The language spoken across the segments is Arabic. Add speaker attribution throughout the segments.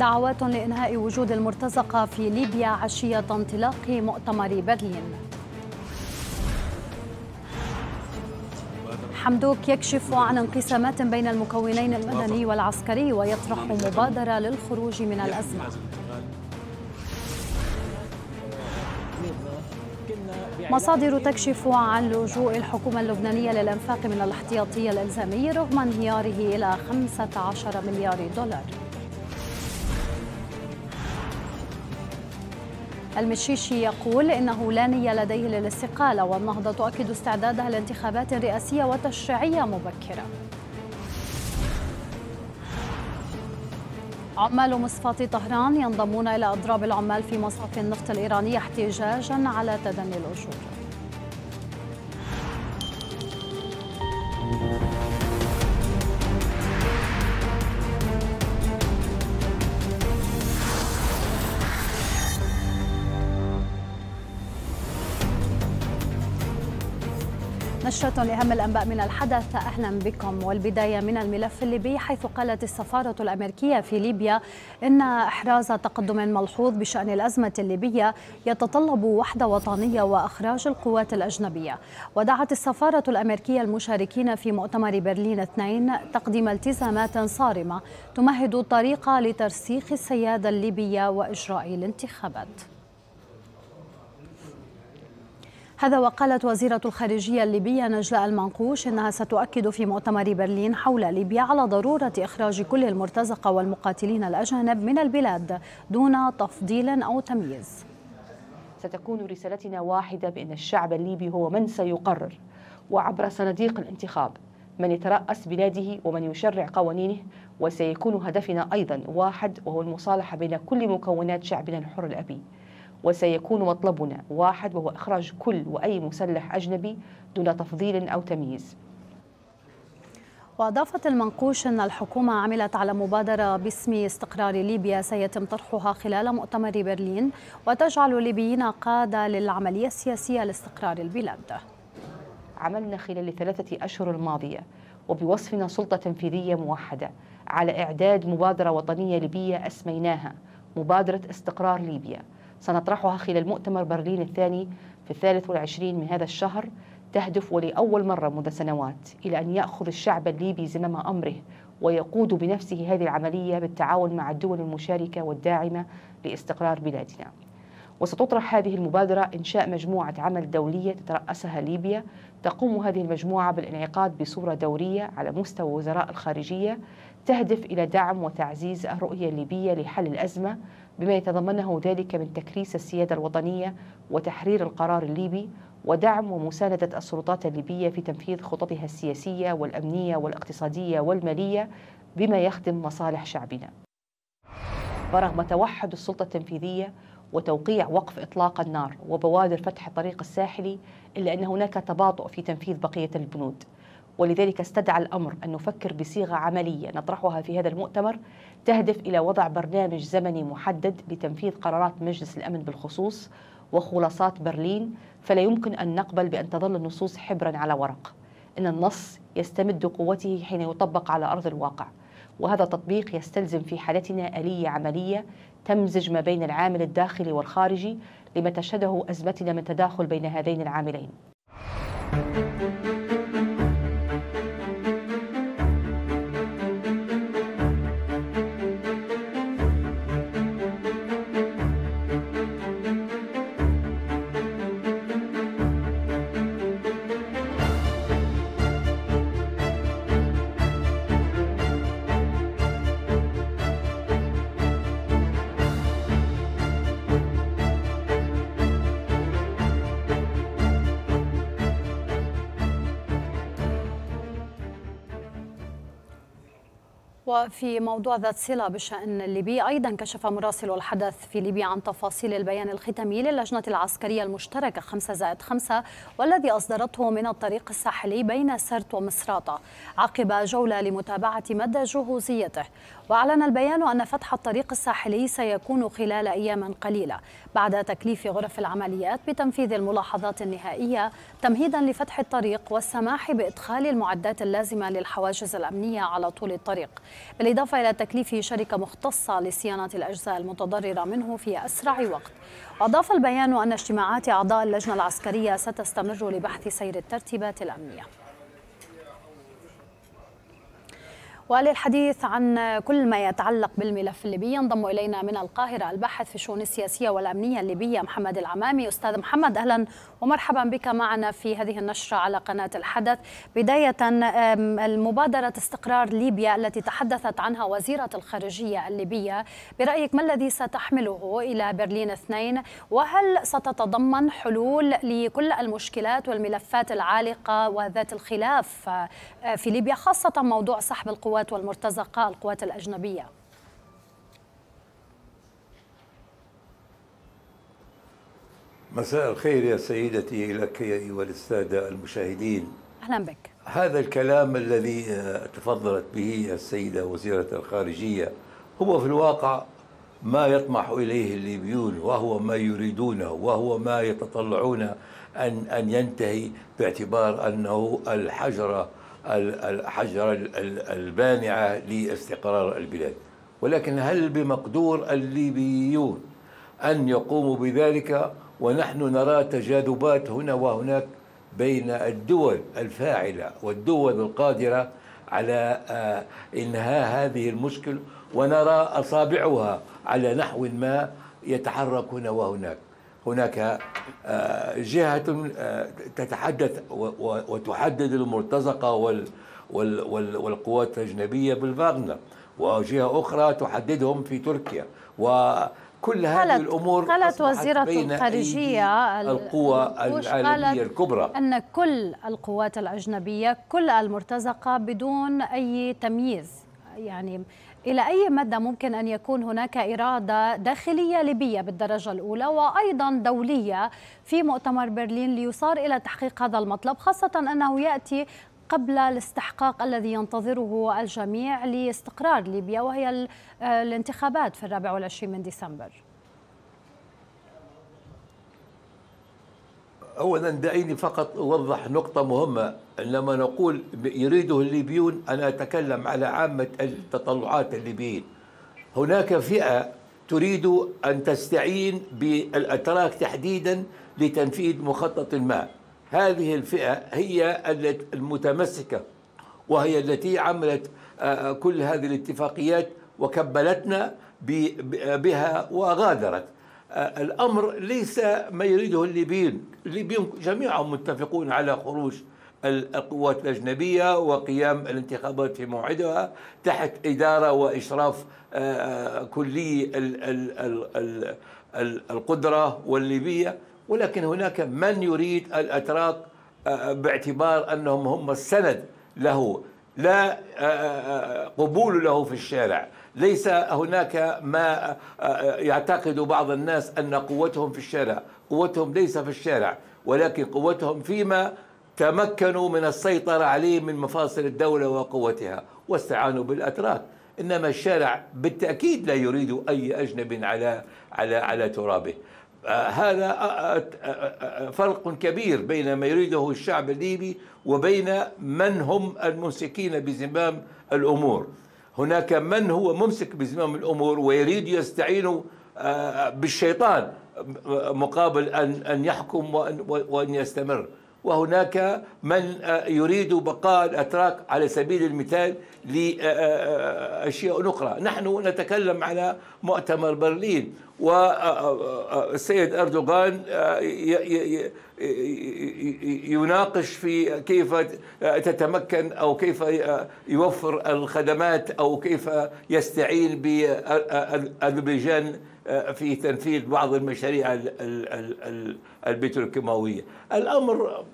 Speaker 1: دعوات لإنهاء وجود المرتزقة في ليبيا عشية انطلاق مؤتمر برلين حمدوك يكشف عن انقسامات بين المكونين المدني والعسكري ويطرح مبادرة للخروج من الأزمة مصادر تكشف عن لجوء الحكومة اللبنانية للإنفاق من الاحتياطي الإلزامي رغم انهياره إلى 15 مليار دولار المشيشي يقول إنه لا نية لديه للاستقالة والنهضة تؤكد استعدادها لانتخابات رئاسية وتشريعية مبكرة عمال مصفاة طهران ينضمون إلى أضراب العمال في مصرف النفط الإيراني احتجاجا على تدني الأجور نشرة لأهم الأنباء من الحدث أهلا بكم والبداية من الملف الليبي حيث قالت السفارة الأمريكية في ليبيا إن إحراز تقدم ملحوظ بشأن الأزمة الليبية يتطلب وحدة وطنية وإخراج القوات الأجنبية ودعت السفارة الأمريكية المشاركين في مؤتمر برلين 2 تقديم التزامات صارمة تمهد الطريق لترسيخ السيادة الليبية وإجراء الانتخابات هذا وقالت وزيرة الخارجية الليبية نجلاء المنقوش إنها ستؤكد في مؤتمر برلين حول ليبيا على ضرورة إخراج كل المرتزقة والمقاتلين الأجانب من البلاد دون تفضيل أو تمييز
Speaker 2: ستكون رسالتنا واحدة بأن الشعب الليبي هو من سيقرر وعبر صناديق الانتخاب من يترأس بلاده ومن يشرع قوانينه وسيكون هدفنا أيضا واحد وهو المصالحة بين كل مكونات شعبنا الحر الأبي وسيكون مطلبنا واحد وهو إخراج كل وأي مسلح أجنبي دون تفضيل أو تمييز
Speaker 1: وأضافت المنقوش أن الحكومة عملت على مبادرة باسم استقرار ليبيا سيتم طرحها خلال مؤتمر برلين وتجعل الليبيين قادة للعملية السياسية لاستقرار البلاد
Speaker 2: عملنا خلال الثلاثة أشهر الماضية وبوصفنا سلطة تنفيذية موحدة على إعداد مبادرة وطنية ليبية أسميناها مبادرة استقرار ليبيا سنطرحها خلال مؤتمر برلين الثاني في الثالث والعشرين من هذا الشهر تهدف ولأول مرة منذ سنوات إلى أن يأخذ الشعب الليبي زمام أمره ويقود بنفسه هذه العملية بالتعاون مع الدول المشاركة والداعمة لاستقرار بلادنا وستطرح هذه المبادرة إنشاء مجموعة عمل دولية تترأسها ليبيا تقوم هذه المجموعة بالانعقاد بصورة دورية على مستوى وزراء الخارجية تهدف إلى دعم وتعزيز الرؤية الليبية لحل الأزمة بما يتضمنه ذلك من تكريس السيادة الوطنية وتحرير القرار الليبي ودعم ومساندة السلطات الليبية في تنفيذ خططها السياسية والأمنية والاقتصادية والمالية بما يخدم مصالح شعبنا ورغم توحد السلطة التنفيذية وتوقيع وقف إطلاق النار وبوادر فتح الطريق الساحلي إلا أن هناك تباطؤ في تنفيذ بقية البنود ولذلك استدعى الأمر أن نفكر بصيغة عملية نطرحها في هذا المؤتمر تهدف إلى وضع برنامج زمني محدد لتنفيذ قرارات مجلس الأمن بالخصوص وخلاصات برلين فلا يمكن أن نقبل بأن تظل النصوص حبرا على ورق إن النص يستمد قوته حين يطبق على أرض الواقع وهذا التطبيق يستلزم في حالتنا آلية عملية تمزج ما بين العامل الداخلي والخارجي لما تشهده أزمتنا من تداخل بين هذين العاملين.
Speaker 1: وفي موضوع ذات صلة بالشأن الليبي أيضا كشف مراسل الحدث في ليبيا عن تفاصيل البيان الختامي للجنة العسكرية المشتركة 5 زائد 5 والذي أصدرته من الطريق الساحلي بين سرت ومصراتة عقب جولة لمتابعة مدى جهوزيته وأعلن البيان أن فتح الطريق الساحلي سيكون خلال أيام قليلة بعد تكليف غرف العمليات بتنفيذ الملاحظات النهائية تمهيدا لفتح الطريق والسماح بإدخال المعدات اللازمة للحواجز الأمنية على طول الطريق بالإضافة إلى تكليف شركة مختصة لصيانة الأجزاء المتضررة منه في أسرع وقت وأضاف البيان أن اجتماعات أعضاء اللجنة العسكرية ستستمر لبحث سير الترتيبات الأمنية وللحديث عن كل ما يتعلق بالملف الليبي ينضم إلينا من القاهرة الباحث في الشؤون السياسية والأمنية الليبية محمد العمامي أستاذ محمد أهلا ومرحبا بك معنا في هذه النشرة على قناة الحدث بداية المبادرة استقرار ليبيا التي تحدثت عنها وزيرة الخارجية الليبية برأيك ما الذي ستحمله إلى برلين اثنين وهل ستتضمن حلول لكل المشكلات والملفات العالقة وذات الخلاف في ليبيا خاصة موضوع سحب القوات القوات والمرتزقة القوات الأجنبية
Speaker 3: مساء الخير يا سيدتي لك والأستاذ المشاهدين أهلا بك هذا الكلام الذي آه، تفضلت به السيدة وزيرة الخارجية هو في الواقع ما يطمح إليه الليبيون وهو ما يريدونه وهو ما يتطلعون أن أن ينتهي باعتبار أنه الحجرة الحجرة البانعة لاستقرار البلاد ولكن هل بمقدور الليبيون أن يقوموا بذلك ونحن نرى تجاذبات هنا وهناك بين الدول الفاعلة والدول القادرة على آه، إنهاء هذه المشكلة ونرى أصابعها على نحو ما يتحرك هنا وهناك هناك آه، جهة آه، تتحدث وتحدد المرتزقة والقوات الأجنبية بالفاغنر وجهة أخرى تحددهم في تركيا وكل هذه الأمور
Speaker 1: قالت وزيرة الخارجية القوى العالمية الكبرى أن كل القوات الأجنبية كل المرتزقة بدون أي تمييز يعني إلى أي مدى ممكن أن يكون هناك إرادة داخلية ليبية بالدرجة الأولى وأيضا دولية في مؤتمر برلين ليصار إلى تحقيق هذا المطلب خاصة أنه يأتي قبل الاستحقاق الذي ينتظره الجميع لاستقرار ليبيا وهي آه، الانتخابات في الرابع والعشرين من ديسمبر
Speaker 3: اولا دعيني فقط اوضح نقطه مهمه عندما نقول يريده الليبيون انا اتكلم على عامه التطلعات الليبيين هناك فئه تريد ان تستعين بالاتراك تحديدا لتنفيذ مخطط ما هذه الفئه هي المتمسكه وهي التي عملت آه، آه، كل هذه الاتفاقيات وكبلتنا بها وغادرت آه، الأمر ليس ما يريده الليبيين الليبيين جميعهم متفقون على خروج القوات الأجنبية وقيام الانتخابات في موعدها تحت إدارة وإشراف آه، آه، كلي القدرة والليبية ولكن هناك من يريد الأتراك باعتبار أنهم هم السند له لا قبول له في الشارع ليس هناك ما آه، آه، يعتقد بعض الناس أن قوتهم في الشارع قوتهم ليس في الشارع ولكن قوتهم فيما تمكنوا من السيطرة عليه من مفاصل الدولة وقوتها واستعانوا بالأتراك إنما الشارع بالتأكيد لا يريد أي أجنب على على على ترابه آه، هذا فرق كبير بين ما يريده الشعب الليبي وبين من هم الممسكين بزمام الأمور هناك من هو ممسك بزمام الأمور ويريد يستعين آه، بالشيطان مقابل أن أن يحكم وأن وان يستمر وهناك من آه، يريد بقاء الأتراك على سبيل المثال لأشياء أخرى نحن نتكلم على مؤتمر برلين والسيد آه، آه، آه، أردوغان يناقش في كيف تتمكن أو كيف يوفر الخدمات أو كيف يستعين بأذربيجان في تنفيذ بعض المشاريع البتروكيماوية الأمر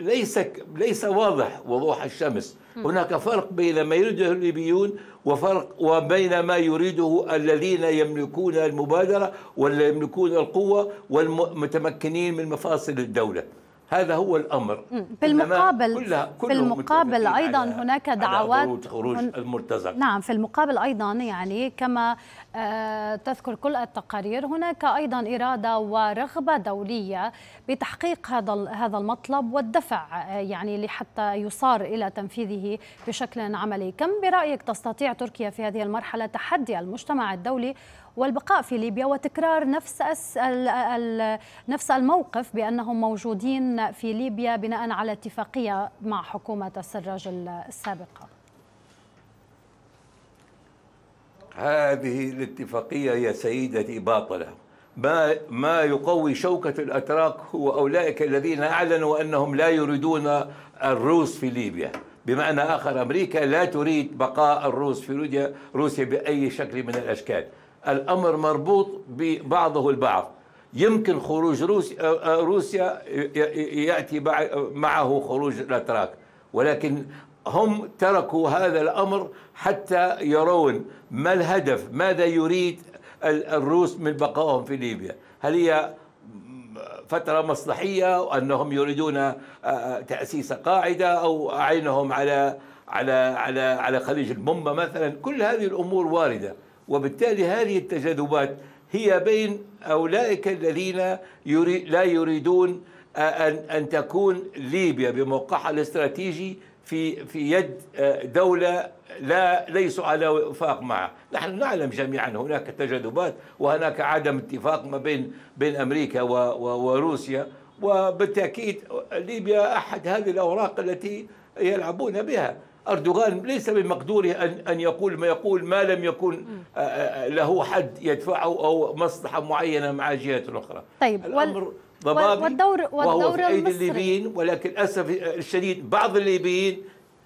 Speaker 3: ليس ليس واضح وضوح الشمس هناك فرق بين ما يريده الليبيون وفرق وبين ما يريده الذين يملكون المبادرة واللي يملكون القوة والمتمكنين من مفاصل الدولة هذا هو الامر
Speaker 1: بالمقابل كلها في المقابل ايضا هناك دعوات خروج هن المرتزق نعم في المقابل ايضا يعني كما آه، تذكر كل التقارير هناك ايضا اراده ورغبه دوليه بتحقيق هذا هذا المطلب والدفع آه، يعني لحتى يصار الى تنفيذه بشكل عملي كم برايك تستطيع تركيا في هذه المرحله تحدي المجتمع الدولي والبقاء في ليبيا وتكرار نفس نفس الموقف بانهم موجودين في ليبيا بناء على اتفاقيه مع حكومه السراج السابقه
Speaker 3: هذه الاتفاقية يا سيدتي باطلة ما ما يقوي شوكة الأتراك هو أولئك الذين أعلنوا أنهم لا يريدون الروس في ليبيا بمعنى آخر أمريكا لا تريد بقاء الروس في روسيا روسيا بأي شكل من الأشكال الأمر مربوط ببعضه البعض يمكن خروج آه، آه، روسيا, روسيا يأتي معه خروج الأتراك ولكن هم تركوا هذا الأمر حتى يرون ما الهدف ماذا يريد الروس من بقائهم في ليبيا هل هي فترة مصلحية وأنهم يريدون آه، آه، تأسيس قاعدة أو عينهم على على على على خليج المنبا مثلا كل هذه الأمور واردة وبالتالي هذه التجاذبات هي بين أولئك الذين يري لا يريدون آه، أن أن تكون ليبيا بموقعها الاستراتيجي في في يد آه، دولة لا ليسوا على وفاق معه نحن نعلم جميعا هناك تجاذبات وهناك عدم اتفاق ما بين بين أمريكا وروسيا وبالتأكيد ليبيا أحد هذه الأوراق التي يلعبون بها أردوغان ليس بمقدوره أن أن يقول ما يقول ما لم يكن آه، آه، له حد يدفعه أو مصلحة معينة مع جهة أخرى
Speaker 1: طيب الأمر وال... ضبابي والدور والدور وهو في أيدي الليبيين
Speaker 3: ولكن للأسف الشديد بعض الليبيين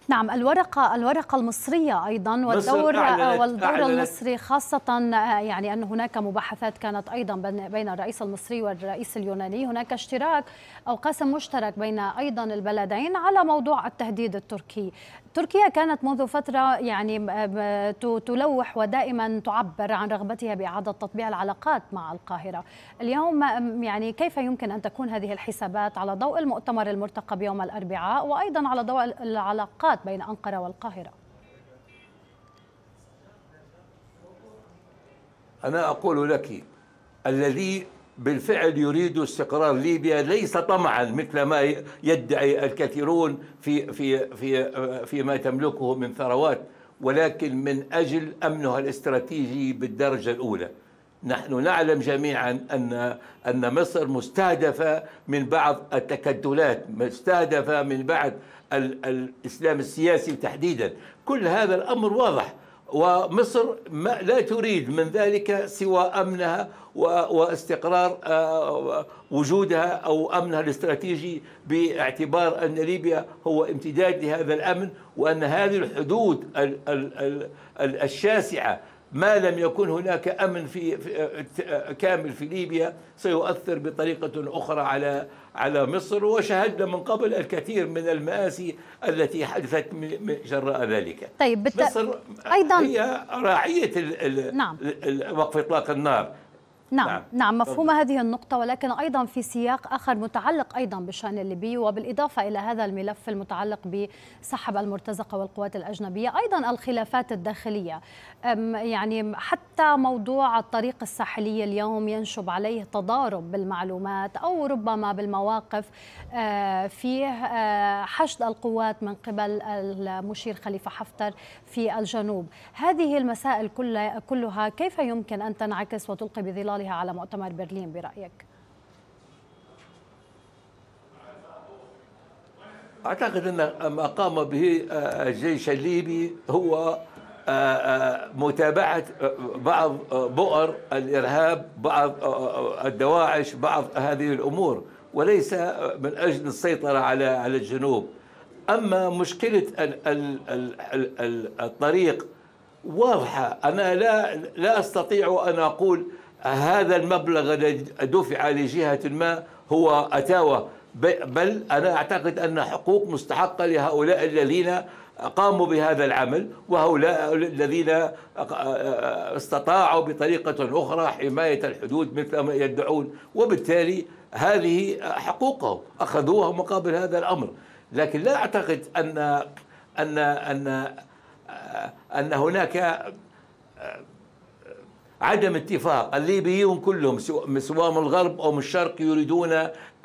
Speaker 1: نعم الورقة الورقة المصرية أيضا والدور والدور المصري خاصة آه، يعني أن هناك مباحثات كانت أيضا بين الرئيس المصري والرئيس اليوناني هناك اشتراك أو قسم مشترك بين أيضا البلدين على موضوع التهديد التركي تركيا كانت منذ فترة يعني تلوح ودائما تعبر عن رغبتها بإعادة تطبيع العلاقات مع القاهرة اليوم يعني كيف يمكن أن تكون هذه الحسابات على ضوء المؤتمر المرتقب يوم الأربعاء وأيضا على ضوء العلاقات بين أنقرة والقاهرة
Speaker 3: أنا أقول لك الذي بالفعل يريد استقرار ليبيا ليس طمعا مثل ما يدعي الكثيرون في في في فيما تملكه من ثروات ولكن من اجل امنها الاستراتيجي بالدرجه الاولى. نحن نعلم جميعا ان ان مصر مستهدفه من بعض التكتلات، مستهدفه من بعض الاسلام السياسي تحديدا، كل هذا الامر واضح ومصر ما لا تريد من ذلك سوى امنها واستقرار آه، وجودها او امنها الاستراتيجي باعتبار ان ليبيا هو امتداد لهذا الامن وان هذه الحدود الشاسعه ما لم يكن هناك امن في اه، كامل في ليبيا سيؤثر بطريقه اخرى على على مصر وشهدنا من قبل الكثير من المآسي التي حدثت جراء ذلك.
Speaker 1: طيب بالت... مصر ايضا هي راعيه
Speaker 3: ال... ال... نعم. وقف اطلاق النار
Speaker 1: نعم نعم, نعم مفهومة هذه النقطة ولكن أيضا في سياق آخر متعلق أيضا بالشأن الليبي وبالإضافة إلى هذا الملف المتعلق بسحب المرتزقة والقوات الأجنبية أيضا الخلافات الداخلية يعني حتى موضوع الطريق الساحلي اليوم ينشب عليه تضارب بالمعلومات أو ربما بالمواقف آه، فيه آه، حشد القوات من قبل المشير خليفة حفتر في الجنوب هذه المسائل كلها كيف يمكن أن تنعكس وتلقي بظلالها على مؤتمر برلين برأيك؟
Speaker 3: أعتقد أن ما قام به آه، الجيش الليبي هو آه، آه، متابعة بعض بؤر الإرهاب بعض الدواعش بعض هذه الأمور وليس من أجل السيطرة على على الجنوب أما مشكلة الطريق واضحة أنا لا لا أستطيع أن أقول هذا المبلغ الذي دفع لجهة ما هو أتاوة بل أنا أعتقد أن حقوق مستحقة لهؤلاء الذين قاموا بهذا العمل وهؤلاء الذين استطاعوا بطريقة أخرى حماية الحدود مثل ما يدعون وبالتالي هذه حقوقهم أخذوها مقابل هذا الأمر لكن لا اعتقد ان ان ان ان هناك آه، آه، عدم اتفاق الليبيون كلهم سواء من الغرب او من الشرق يريدون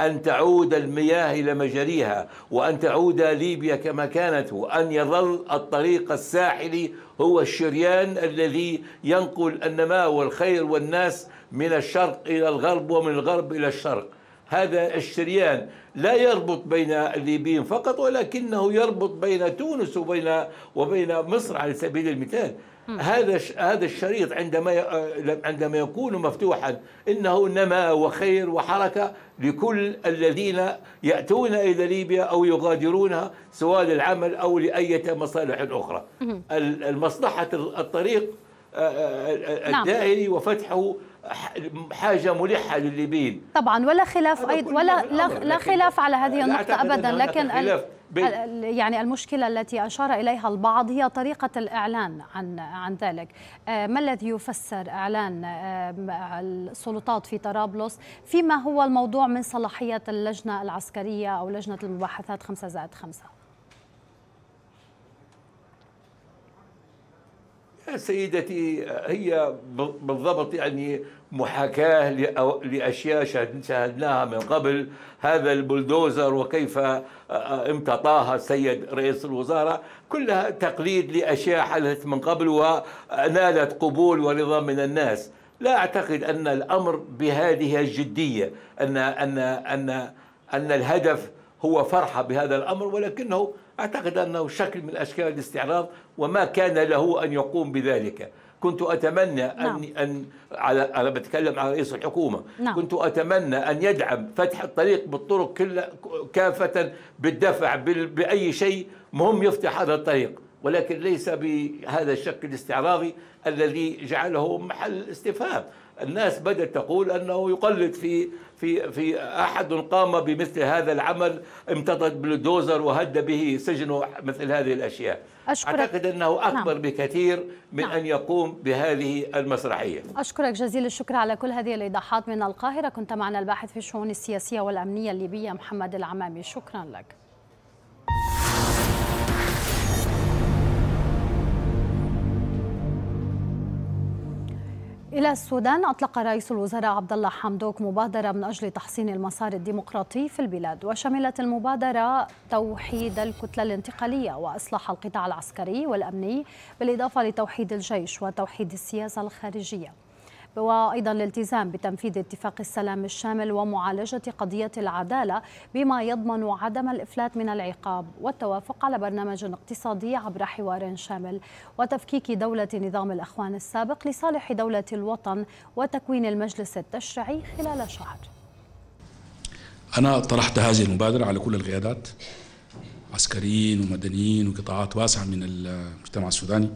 Speaker 3: ان تعود المياه الى مجاريها وان تعود ليبيا كما كانت وان يظل الطريق الساحلي هو الشريان الذي ينقل النماء والخير والناس من الشرق الى الغرب ومن الغرب الى الشرق هذا الشريان لا يربط بين الليبيين فقط ولكنه يربط بين تونس وبين وبين مصر على سبيل المثال هذا هذا الشريط عندما عندما يكون مفتوحا انه نما وخير وحركه لكل الذين ياتون الى ليبيا او يغادرونها سواء للعمل او لاية مصالح اخرى المصلحه الطريق آه، آه، آه، نعم. الدائري وفتحه حاجه ملحه للليبيين
Speaker 1: طبعا ولا خلاف ايضا ولا لا, لا خلاف على هذه النقطه ابدا لكن خلاف يعني المشكلة التي أشار إليها البعض هي طريقة الإعلان عن عن ذلك آه، ما الذي يفسر إعلان آه، السلطات في طرابلس فيما هو الموضوع من صلاحية اللجنة العسكرية أو لجنة المباحثات 5 زائد 5
Speaker 3: سيدتي هي بالضبط يعني محاكاة لأشياء شاهدناها من قبل هذا البلدوزر وكيف امتطاها السيد رئيس الوزارة كلها تقليد لأشياء حدثت من قبل ونالت قبول ورضا من الناس لا أعتقد أن الأمر بهذه الجدية أن, أن, أن, أن الهدف هو فرحة بهذا الأمر ولكنه أعتقد أنه شكل من أشكال الاستعراض وما كان له أن يقوم بذلك كنت أتمنى نعم. أن, أن على أنا بتكلم على رئيس الحكومة نعم. كنت أتمنى أن يدعم فتح الطريق بالطرق كل كافة بالدفع بأي شيء مهم يفتح هذا الطريق ولكن ليس بهذا الشكل الاستعراضي الذي جعله محل استفهام الناس بدأت تقول أنه يقلد في في في أحد قام بمثل هذا العمل امتطت بلدوزر وهد به سجنه مثل هذه الأشياء أشكرك. أعتقد أنه أكبر نعم. بكثير من نعم. أن يقوم بهذه المسرحية
Speaker 1: أشكرك جزيل الشكر على كل هذه الإيضاحات من القاهرة كنت معنا الباحث في الشؤون السياسية والأمنية الليبية محمد العمامي شكرا لك إلى السودان أطلق رئيس الوزراء عبد الله حمدوك مبادرة من أجل تحسين المسار الديمقراطي في البلاد وشملت المبادرة توحيد الكتلة الانتقالية وإصلاح القطاع العسكري والأمني بالإضافة لتوحيد الجيش وتوحيد السياسة الخارجية وأيضا الالتزام بتنفيذ اتفاق السلام الشامل ومعالجة قضية العدالة بما يضمن عدم الإفلات من العقاب والتوافق على برنامج اقتصادي عبر حوار شامل وتفكيك دولة نظام الأخوان السابق لصالح دولة الوطن وتكوين المجلس التشريعي خلال شهر
Speaker 4: أنا طرحت هذه المبادرة على كل القيادات عسكريين ومدنيين وقطاعات واسعة من المجتمع السوداني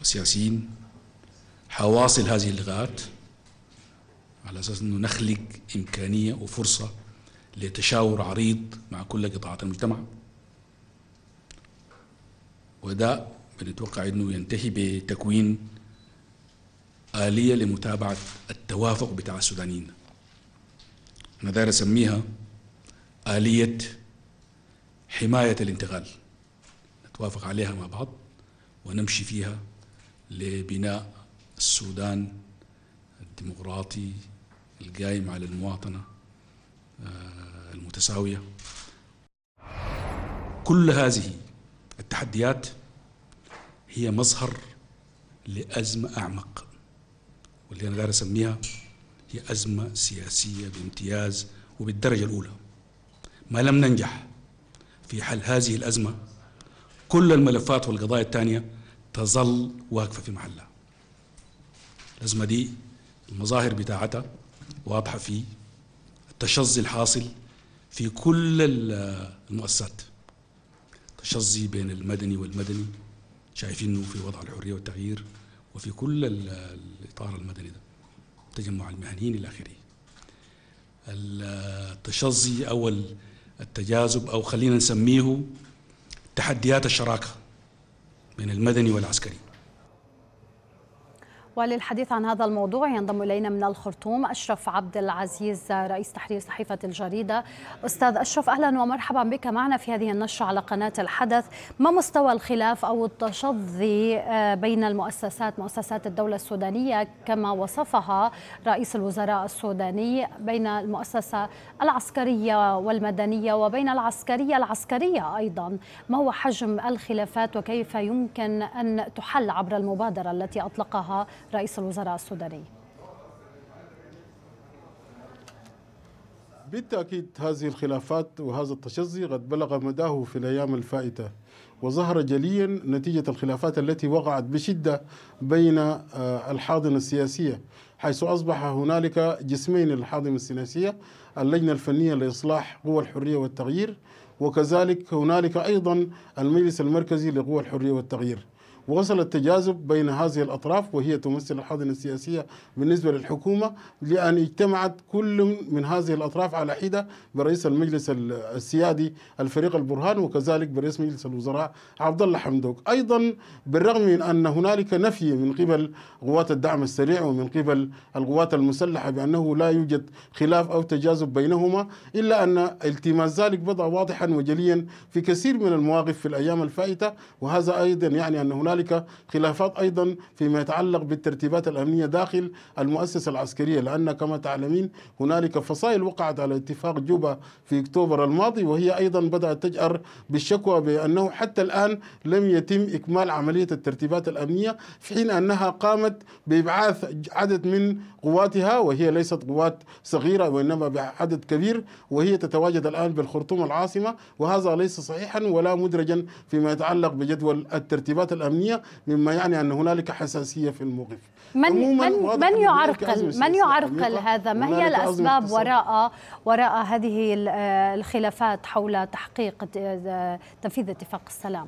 Speaker 4: وسياسيين حواصل هذه اللقاءات على أساس أنه نخلق إمكانية وفرصة لتشاور عريض مع كل قطاعات المجتمع وده بنتوقع أنه ينتهي بتكوين آلية لمتابعة التوافق بتاع السودانيين أنا داير أسميها آلية حماية الانتقال نتوافق عليها مع بعض ونمشي فيها لبناء السودان الديمقراطي القايم على المواطنة آه، المتساوية كل هذه التحديات هي مظهر لأزمة أعمق واللي أنا دار أسميها هي أزمة سياسية بامتياز وبالدرجة الأولى ما لم ننجح في حل هذه الأزمة كل الملفات والقضايا الثانية تظل واقفة في محلها الأزمة دي المظاهر بتاعتها واضحة في التشظي الحاصل في كل المؤسسات تشظي بين المدني والمدني شايفينه في وضع الحرية والتغيير وفي كل الإطار المدني ده تجمع المهنيين إلى آخره التشظي أو التجاذب أو خلينا نسميه تحديات الشراكة بين المدني والعسكري
Speaker 1: وللحديث عن هذا الموضوع ينضم الينا من الخرطوم اشرف عبد العزيز رئيس تحرير صحيفه الجريده. استاذ اشرف اهلا ومرحبا بك معنا في هذه النشره على قناه الحدث، ما مستوى الخلاف او التشظي آه، بين المؤسسات مؤسسات الدوله السودانيه كما وصفها رئيس الوزراء السوداني بين المؤسسه العسكريه والمدنيه وبين العسكريه العسكريه ايضا، ما هو حجم الخلافات وكيف يمكن ان تحل عبر المبادره التي اطلقها رئيس الوزراء السوداني
Speaker 5: بالتأكيد هذه الخلافات وهذا التشظي قد بلغ مداه في الأيام الفائتة وظهر جليا نتيجة الخلافات التي وقعت بشدة بين آه، الحاضنة السياسية حيث أصبح هنالك جسمين للحاضنة السياسية اللجنة الفنية لإصلاح قوى الحرية والتغيير وكذلك هنالك أيضا المجلس المركزي لقوى الحرية والتغيير وصل التجاذب بين هذه الأطراف وهي تمثل الحاضنة السياسية بالنسبة للحكومة لأن اجتمعت كل من هذه الأطراف على حدة برئيس المجلس السيادي الفريق البرهان وكذلك برئيس مجلس الوزراء عبد الله حمدوك أيضا بالرغم من أن هنالك نفي من قبل قوات الدعم السريع ومن قبل القوات المسلحة بأنه لا يوجد خلاف أو تجاذب بينهما إلا أن التماس ذلك بدأ واضحا وجليا في كثير من المواقف في الأيام الفائتة وهذا أيضا يعني أن هنالك هنالك خلافات أيضا فيما يتعلق بالترتيبات الأمنية داخل المؤسسة العسكرية لأن كما تعلمين هنالك فصائل وقعت على اتفاق جوبا في أكتوبر الماضي وهي أيضا بدأت تجأر بالشكوى بأنه حتى الآن لم يتم إكمال عملية الترتيبات الأمنية في حين أنها قامت بإبعاث عدد من قواتها وهي ليست قوات صغيرة وإنما بعدد كبير وهي تتواجد الآن بالخرطوم العاصمة وهذا ليس صحيحا ولا مدرجا فيما يتعلق بجدول الترتيبات الأمنية مما يعني أن هنالك حساسية في الموقف
Speaker 1: من من من يعرقل من يعرقل هذا ما هي الأسباب وراء وراء هذه آه، الخلافات حول تحقيق آه، تنفيذ اتفاق السلام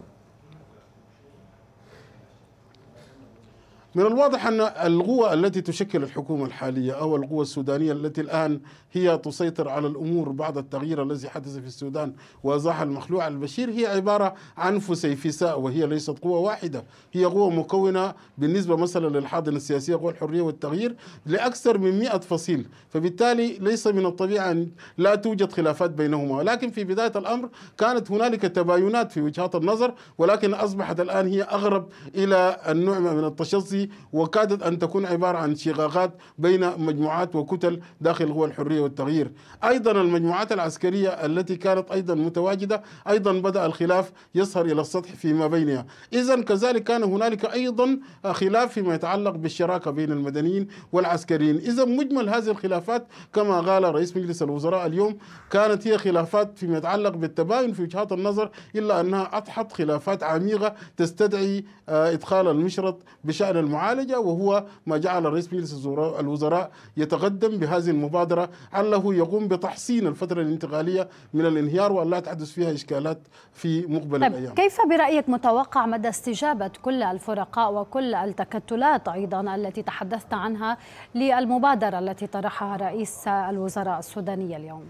Speaker 5: من الواضح أن القوى التي تشكل الحكومة الحالية أو القوى السودانية التي الآن هي تسيطر على الأمور بعد التغيير الذي حدث في السودان وإزاح المخلوع البشير هي عبارة عن فسيفساء وهي ليست قوة واحدة هي قوة مكونة بالنسبة مثلا للحاضنة السياسية قوى الحرية والتغيير لأكثر من 100 فصيل فبالتالي ليس من الطبيعة أن لا توجد خلافات بينهما ولكن في بداية الأمر كانت هنالك تباينات في وجهات النظر ولكن أصبحت الآن هي أغرب إلى النوع من التشظي وكادت أن تكون عبارة عن شغاغات بين مجموعات وكتل داخل قوى الحرية والتغيير أيضا المجموعات العسكرية التي كانت أيضا متواجدة أيضا بدأ الخلاف يظهر إلى السطح فيما بينها إذا كذلك كان هنالك أيضا خلاف فيما يتعلق بالشراكة بين المدنيين والعسكريين إذا مجمل هذه الخلافات كما قال رئيس مجلس الوزراء اليوم كانت هي خلافات فيما يتعلق بالتباين في وجهات النظر إلا أنها أضحت خلافات عميقة تستدعي آه، إدخال المشرط بشأن المعارضة المعالجة وهو ما جعل الرئيس مجلس الوزراء يتقدم بهذه المبادرة علّه يقوم بتحسين الفترة الانتقالية من الانهيار وألا تحدث فيها إشكالات في مقبل طيب الأيام كيف
Speaker 1: برأيك متوقع مدى استجابة كل الفرقاء وكل التكتلات أيضا التي تحدثت عنها للمبادرة التي طرحها رئيس الوزراء السوداني اليوم؟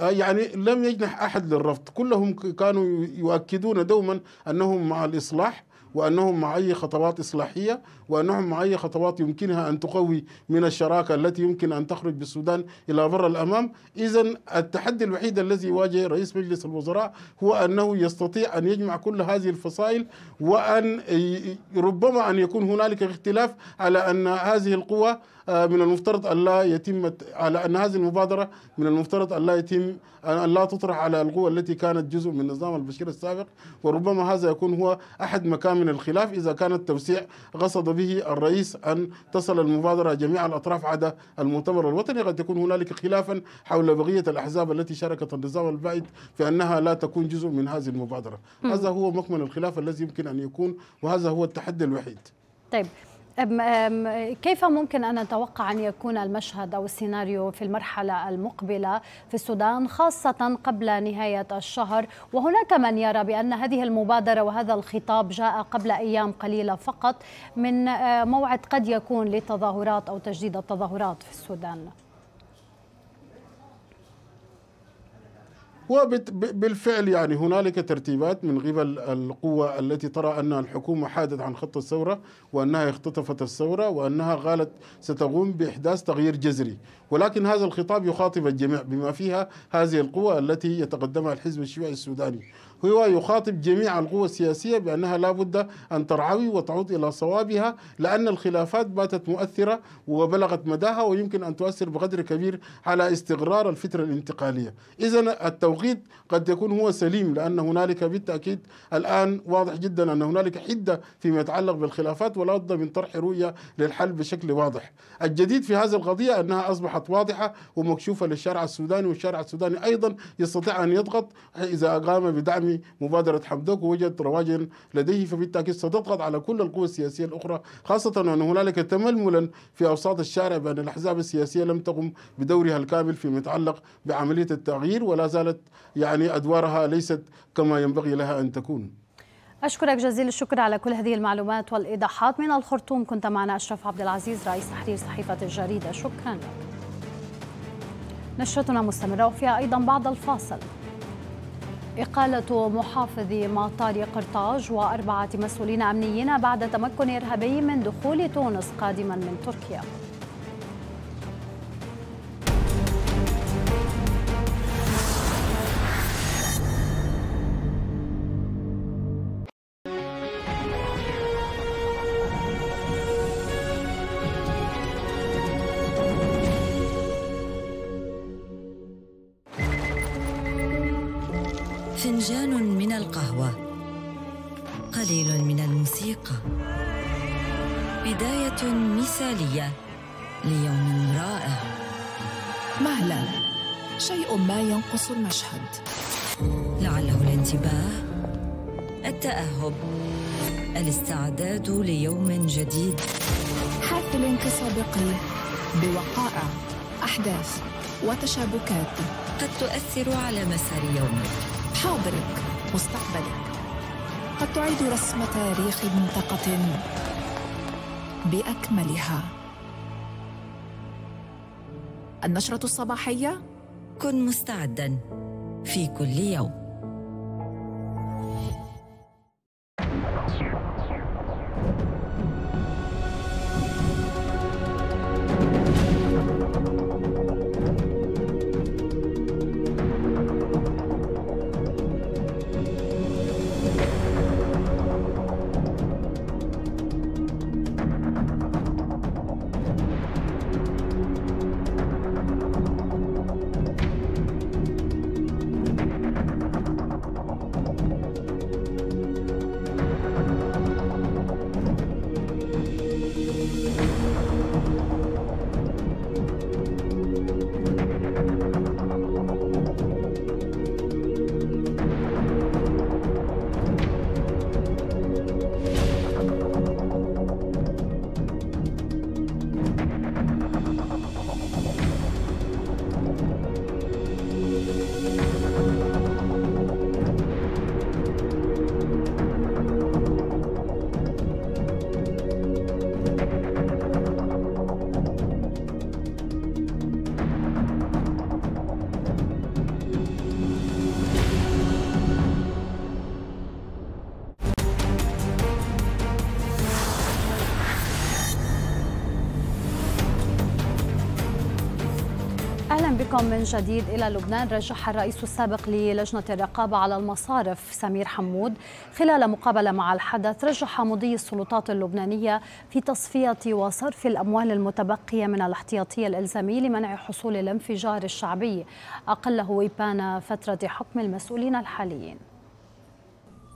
Speaker 5: آه، يعني لم يجنح أحد للرفض كلهم كانوا يؤكدون دوما أنهم مع الإصلاح وأنهم مع أي خطوات إصلاحية وأنهم مع أي خطوات يمكنها أن تقوي من الشراكة التي يمكن أن تخرج بالسودان إلى بر الأمام إذا التحدي الوحيد الذي يواجه رئيس مجلس الوزراء هو أنه يستطيع أن يجمع كل هذه الفصائل وأن ربما أن يكون هنالك اختلاف على أن هذه القوى آه، من المفترض أن لا يتم على أن هذه المبادرة من المفترض أن لا يتم أن لا تطرح على القوى التي كانت جزء من نظام البشير السابق وربما هذا يكون هو أحد مكان من الخلاف إذا كان التوسيع قصد به الرئيس أن تصل المبادرة جميع الأطراف عدا المؤتمر الوطني قد يكون هنالك خلافا حول بقية الأحزاب التي شاركت النظام البائد في أنها لا تكون جزء من هذه المبادرة هذا هو مكمن الخلاف الذي يمكن أن يكون وهذا هو التحدي الوحيد
Speaker 1: طيب كيف ممكن أن نتوقع أن يكون المشهد أو السيناريو في المرحلة المقبلة في السودان خاصة قبل نهاية الشهر وهناك من يرى بأن هذه المبادرة وهذا الخطاب جاء قبل أيام قليلة فقط من أه، موعد قد يكون للتظاهرات أو تجديد التظاهرات في السودان
Speaker 5: وبالفعل يعني هنالك ترتيبات من قبل القوى التي ترى أن الحكومة حادت عن خط الثورة وأنها اختطفت الثورة وأنها قالت ستقوم بإحداث تغيير جذري ولكن هذا الخطاب يخاطب الجميع بما فيها هذه القوى التي يتقدمها الحزب الشيوعي السوداني هو يخاطب جميع القوى السياسية بأنها لا بد أن ترعوي وتعود إلى صوابها لأن الخلافات باتت مؤثرة وبلغت مداها ويمكن أن تؤثر بقدر كبير على استقرار الفترة الانتقالية إذا التوقيت التوقيت قد يكون هو سليم لأن هنالك بالتأكيد الآن واضح جدا أن هنالك حدة فيما يتعلق بالخلافات ولا بد من طرح رؤية للحل بشكل واضح الجديد في هذه القضية أنها أصبحت واضحة ومكشوفة للشارع السوداني والشارع السوداني أيضا يستطيع أن يضغط إذا قام بدعم مبادرة حمدوك ووجد رواجا لديه فبالتأكيد ستضغط على كل القوى السياسية الأخرى خاصة أن هنالك تململا في أوساط الشارع بأن الأحزاب السياسية لم تقم بدورها الكامل فيما يتعلق بعملية التغيير ولا زالت يعني أدوارها ليست كما ينبغي لها أن تكون
Speaker 1: أشكرك جزيل الشكر على كل هذه المعلومات والإيضاحات من الخرطوم كنت معنا أشرف عبد العزيز رئيس تحرير صحيفة الجريدة شكرا لك نشرتنا مستمرة وفيها أيضا بعد الفاصل إقالة محافظ مطار قرطاج وأربعة مسؤولين أمنيين بعد تمكن إرهابي من دخول تونس قادما من تركيا
Speaker 2: قليل من الموسيقى بداية مثالية ليوم رائع مهلا شيء ما ينقص المشهد لعله الانتباه التأهب الاستعداد ليوم جديد حافل تسابقي بوقائع أحداث وتشابكات قد تؤثر على مسار يومك حاضرك مستقبلك قد تعيد رسم تاريخ منطقة بأكملها النشرة الصباحية كن مستعدا في كل يوم
Speaker 1: بكم من جديد إلى لبنان رجح الرئيس السابق للجنة الرقابة على المصارف سمير حمود خلال مقابلة مع الحدث رجح مضي السلطات اللبنانية في تصفية وصرف الأموال المتبقية من الاحتياطي الإلزامي لمنع حصول الانفجار الشعبي أقله إبان فترة حكم المسؤولين الحاليين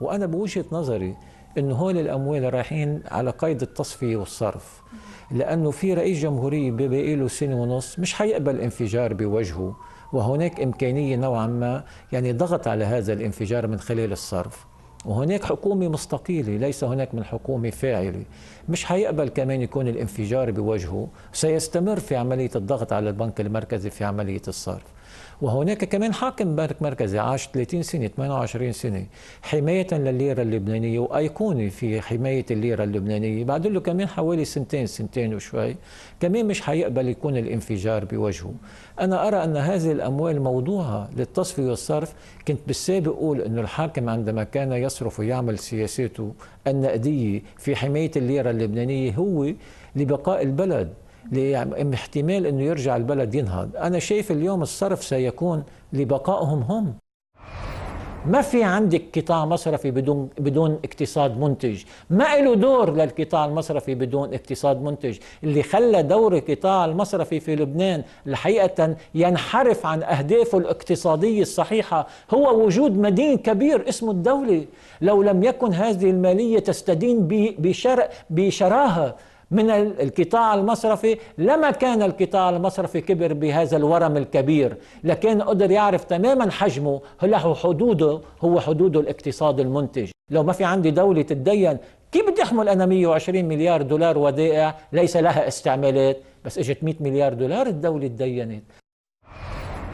Speaker 6: وأنا بوجهة نظري ان هول الاموال رايحين على قيد التصفيه والصرف لانه في رئيس جمهوريه بيبقى له سنه ونص مش حيقبل انفجار بوجهه وهناك امكانيه نوعا ما يعني ضغط على هذا الانفجار من خلال الصرف وهناك حكومة مستقيلة ليس هناك من حكومة فاعلة مش حيقبل كمان يكون الانفجار بوجهه سيستمر في عملية الضغط على البنك المركزي في عملية الصرف وهناك كمان حاكم بنك مركزي عاش 30 سنه 28 سنه حمايه لليره اللبنانيه وايقوني في حمايه الليره اللبنانيه بعد له كمان حوالي سنتين سنتين وشوي كمان مش حيقبل يكون الانفجار بوجهه انا ارى ان هذه الاموال موضوعها للتصفيه والصرف كنت بالسابق اقول انه الحاكم عندما كان يصرف ويعمل سياساته النقديه في حمايه الليره اللبنانيه هو لبقاء البلد يعني احتمال انه يرجع البلد ينهض انا شايف اليوم الصرف سيكون لبقائهم هم ما في عندك قطاع مصرفي بدون بدون اقتصاد منتج، ما له دور للقطاع المصرفي بدون اقتصاد منتج، اللي خلى دور القطاع المصرفي في لبنان الحقيقة ينحرف عن أهدافه الاقتصادية الصحيحة هو وجود مدين كبير اسمه الدولة، لو لم يكن هذه المالية تستدين بشر بشراهة من القطاع المصرفي لما كان القطاع المصرفي كبر بهذا الورم الكبير لكن قدر يعرف تماما حجمه له حدوده هو حدود الاقتصاد المنتج لو ما في عندي دولة تتدين كيف بدي احمل انا 120 مليار دولار ودائع ليس لها استعمالات بس اجت 100 مليار دولار الدولة تدينت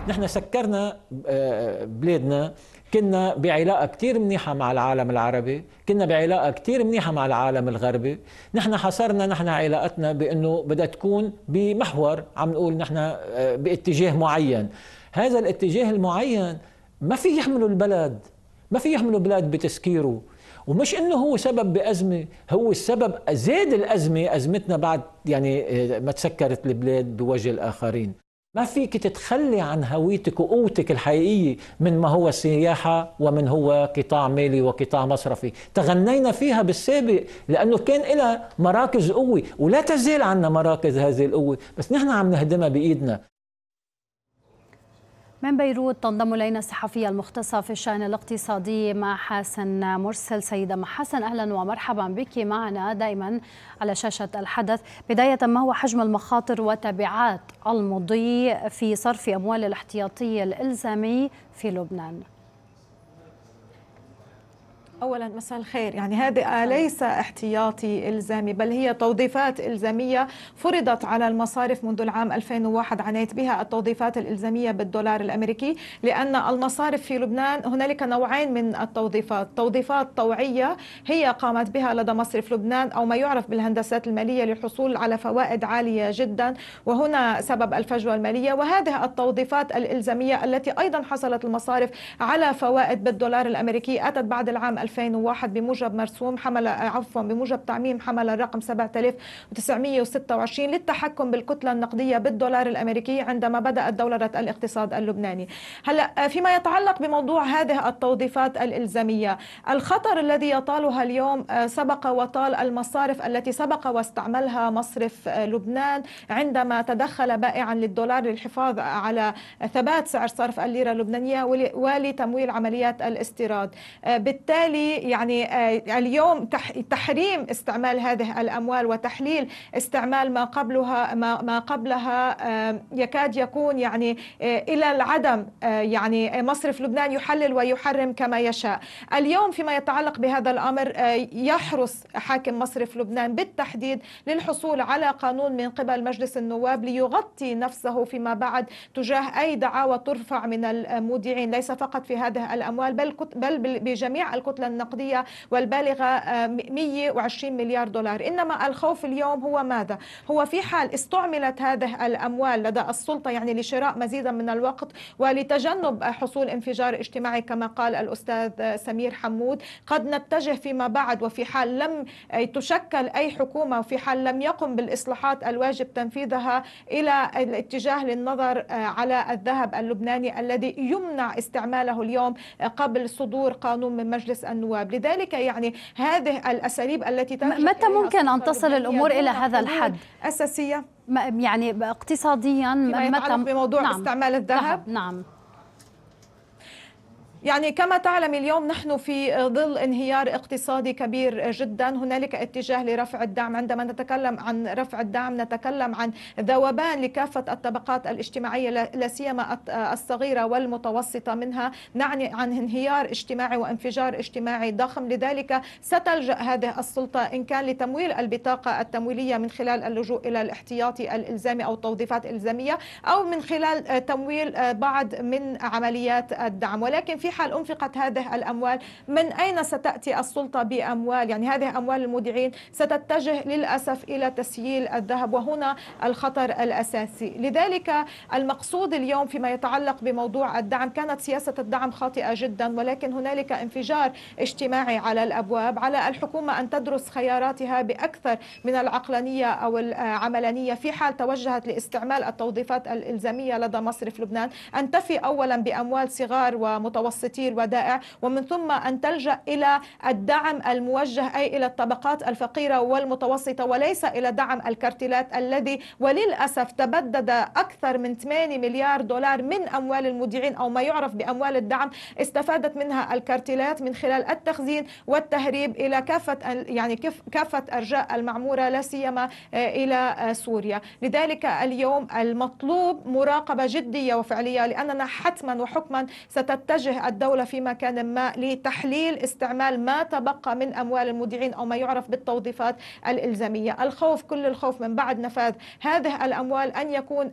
Speaker 6: نحن سكرنا آه، بلادنا كنا بعلاقة كتير منيحة مع العالم العربي كنا بعلاقة كتير منيحة مع العالم الغربي نحن حصرنا نحن علاقتنا بأنه بدها تكون بمحور عم نقول نحن آه، باتجاه معين هذا الاتجاه المعين ما في يحمله البلد ما في يحمله بلاد بتسكيره ومش انه هو سبب بازمه هو السبب زاد الازمه ازمتنا بعد يعني آه، ما تسكرت البلاد بوجه الاخرين ما فيك تتخلي عن هويتك وقوتك الحقيقية من ما هو سياحة ومن هو قطاع مالي وقطاع مصرفي تغنينا فيها بالسابق لأنه كان لها مراكز قوة ولا تزال عنا مراكز هذه القوة بس نحن عم نهدمها بإيدنا
Speaker 1: من بيروت تنضم الينا الصحفيه المختصه في الشان الاقتصادي مع حسن مرسل سيده مع حسن اهلا ومرحبا بك معنا دائما على شاشه الحدث بدايه ما هو حجم المخاطر وتبعات المضي في صرف اموال الاحتياطي الالزامي في لبنان
Speaker 7: اولا مساء الخير يعني هذه ليس احتياطي الزامي بل هي توظيفات الزاميه فرضت على المصارف منذ العام 2001 عانيت بها التوظيفات الالزاميه بالدولار الامريكي لان المصارف في لبنان هنالك نوعين من التوظيفات توظيفات طوعيه هي قامت بها لدى مصرف لبنان او ما يعرف بالهندسات الماليه للحصول على فوائد عاليه جدا وهنا سبب الفجوه الماليه وهذه التوظيفات الالزاميه التي ايضا حصلت المصارف على فوائد بالدولار الامريكي اتت بعد العام 2001 بموجب مرسوم حمل عفوا بموجب تعميم حمل الرقم 7926 للتحكم بالكتلة النقدية بالدولار الأمريكي عندما بدأت دولره الاقتصاد اللبناني هلا آه، فيما يتعلق بموضوع هذه التوظيفات الإلزامية الخطر الذي يطالها اليوم آه، سبق وطال المصارف التي سبق واستعملها مصرف آه، لبنان عندما تدخل بائعا للدولار للحفاظ على ثبات سعر صرف الليرة اللبنانية ولتمويل عمليات الاستيراد بالتالي وبالتالي يعني, يعني آه، اليوم تحريم استعمال هذه الاموال وتحليل استعمال ما قبلها ما قبلها آه، يكاد يكون يعني آه، الى العدم يعني مصرف لبنان يحلل ويحرم كما يشاء اليوم فيما يتعلق بهذا الامر يحرص حاكم مصرف لبنان بالتحديد للحصول على قانون من قبل مجلس النواب ليغطي نفسه فيما بعد تجاه اي دعاوى ترفع من المودعين ليس فقط في هذه الاموال بل بل بجميع الكتله النقدية والبالغة 120 آه، مليار دولار إنما الخوف اليوم هو ماذا؟ هو في حال استعملت هذه الأموال لدى السلطة يعني لشراء مزيدا من الوقت ولتجنب حصول انفجار اجتماعي كما قال الأستاذ سمير حمود قد نتجه فيما بعد وفي حال لم تشكل أي حكومة وفي حال لم يقم بالإصلاحات الواجب تنفيذها إلى الاتجاه للنظر آه، على الذهب اللبناني الذي يمنع استعماله اليوم آه، قبل صدور قانون من مجلس النواب النواب لذلك يعني هذه الأساليب التي متى ممكن أن تصل الأمور إلى هذا الحد؟ أساسية يعني اقتصاديا متى بموضوع نعم. استعمال الذهب نعم يعني كما تعلم اليوم نحن في ظل انهيار اقتصادي كبير جدا هنالك اتجاه لرفع الدعم عندما نتكلم عن رفع الدعم نتكلم عن ذوبان لكافة الطبقات الاجتماعية لا سيما الصغيرة والمتوسطة منها نعني عن انهيار اجتماعي وانفجار اجتماعي ضخم لذلك ستلجأ هذه السلطة إن كان لتمويل البطاقة التمويلية من خلال اللجوء إلى الاحتياطي الإلزامي أو التوظيفات الإلزامية أو من خلال تمويل بعض من عمليات الدعم ولكن في في حال أنفقت هذه الأموال من أين ستأتي السلطة بأموال يعني هذه أموال المودعين ستتجه للأسف إلى تسييل الذهب وهنا الخطر الأساسي لذلك المقصود اليوم فيما يتعلق بموضوع الدعم كانت سياسة الدعم خاطئة جدا ولكن هنالك انفجار اجتماعي على الأبواب على الحكومة أن تدرس خياراتها بأكثر من العقلانية أو العملانية في حال توجهت لاستعمال التوظيفات الإلزامية لدى مصرف لبنان أن تفي أولا بأموال صغار ومتوسطين الستير ودائع ومن ثم أن تلجأ إلى الدعم الموجه أي إلى الطبقات الفقيرة والمتوسطة وليس إلى دعم الكارتيلات الذي وللأسف تبدد أكثر من 8 مليار دولار من أموال المودعين أو ما يعرف بأموال الدعم استفادت منها الكارتيلات من خلال التخزين والتهريب إلى كافة يعني كافة أرجاء المعمورة لا سيما آه، إلى آه، سوريا لذلك اليوم المطلوب مراقبة جدية وفعلية لأننا حتما وحكما ستتجه الدولة في مكان ما لتحليل استعمال ما تبقى من أموال المودعين أو ما يعرف بالتوظيفات الإلزامية الخوف كل الخوف من بعد نفاذ هذه الأموال أن يكون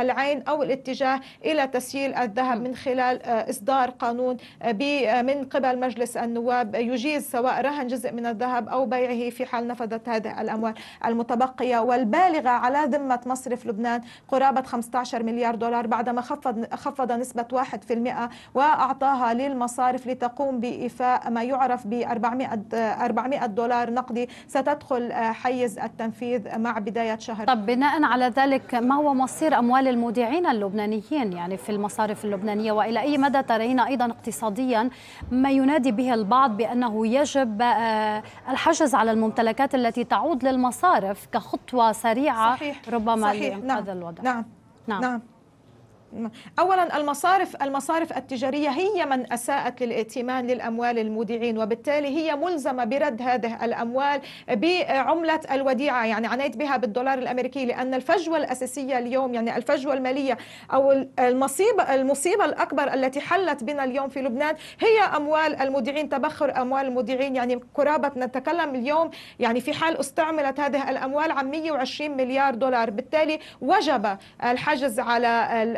Speaker 7: العين أو الاتجاه إلى تسييل الذهب من خلال آه، إصدار قانون آه، آه، من قبل مجلس النواب يجيز سواء رهن جزء من الذهب أو بيعه في حال نفذت هذه الأموال المتبقية والبالغة على ذمة مصرف لبنان قرابة 15 مليار دولار بعدما خفض خفض نسبة 1% وأعطاها إعطائها للمصارف لتقوم بإيفاء ما يعرف ب 400
Speaker 1: 400 دولار نقدي ستدخل آه، حيز التنفيذ مع بداية شهر طب بناء على ذلك ما هو مصير أموال المودعين اللبنانيين يعني في المصارف اللبنانية وإلى أي مدى ترين أيضا اقتصاديا ما ينادي به البعض بأنه يجب آه، الحجز على الممتلكات التي تعود للمصارف كخطوة سريعة صحيح. ربما صحيح.
Speaker 7: لإنقاذ نعم. الوضع نعم نعم, نعم. اولا المصارف المصارف التجاريه هي من اساءت للائتمان للاموال المودعين وبالتالي هي ملزمه برد هذه الاموال بعمله الوديعه يعني عنيت بها بالدولار الامريكي لان الفجوه الاساسيه اليوم يعني الفجوه الماليه او المصيبه المصيبه الاكبر التي حلت بنا اليوم في لبنان هي اموال المودعين تبخر اموال المودعين يعني قرابه نتكلم اليوم يعني في حال استعملت هذه الاموال عن 120 مليار دولار بالتالي وجب الحجز على